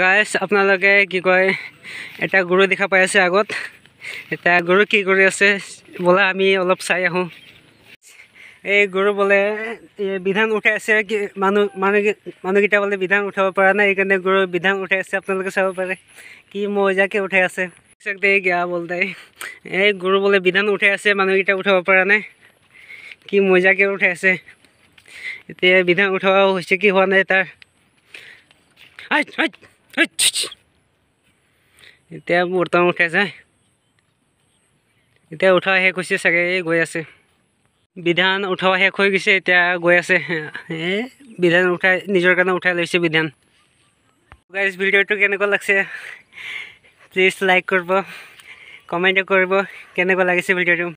গাইছ আপোনালোকে কি কয় এটা গৰু দেখা পাই আছে আগত এটা গৰু কি কৰি আছে বোলে আমি অলপ চাই আহোঁ এই গৰু বোলে বিধান উঠাই আছে কি মানুহ মানুহ মানুহকেইটা বোলে বিধান উঠাব পৰা নাই এইখানে গৰু বিধান উঠাই আছে আপোনালোকে চাব পাৰে কি মজাকে উঠাই আছে গা বলতে এই গৰু বোলে বিধান উঠাই আছে মানুহকেইটা উঠাব পৰা নাই কি মজাকে উঠাই আছে এতিয়া বিধান উঠাব হৈছে কি হোৱা নাই তাৰ এতিয়া বৰ্তমান খাই যায় এতিয়া উঠোৱা শেষ হৈছে চাগে এই গৈ আছে বিধান উঠোৱা শেষ হৈ গৈছে এতিয়া গৈ আছে এই বিধান উঠাই নিজৰ কাৰণে উঠাই লৈছে বিধান গাইজ ভিডিঅ'টো কেনেকুৱা লাগিছে প্লিজ লাইক কৰিব কমেণ্টো কৰিব কেনেকুৱা লাগিছে ভিডিঅ'টো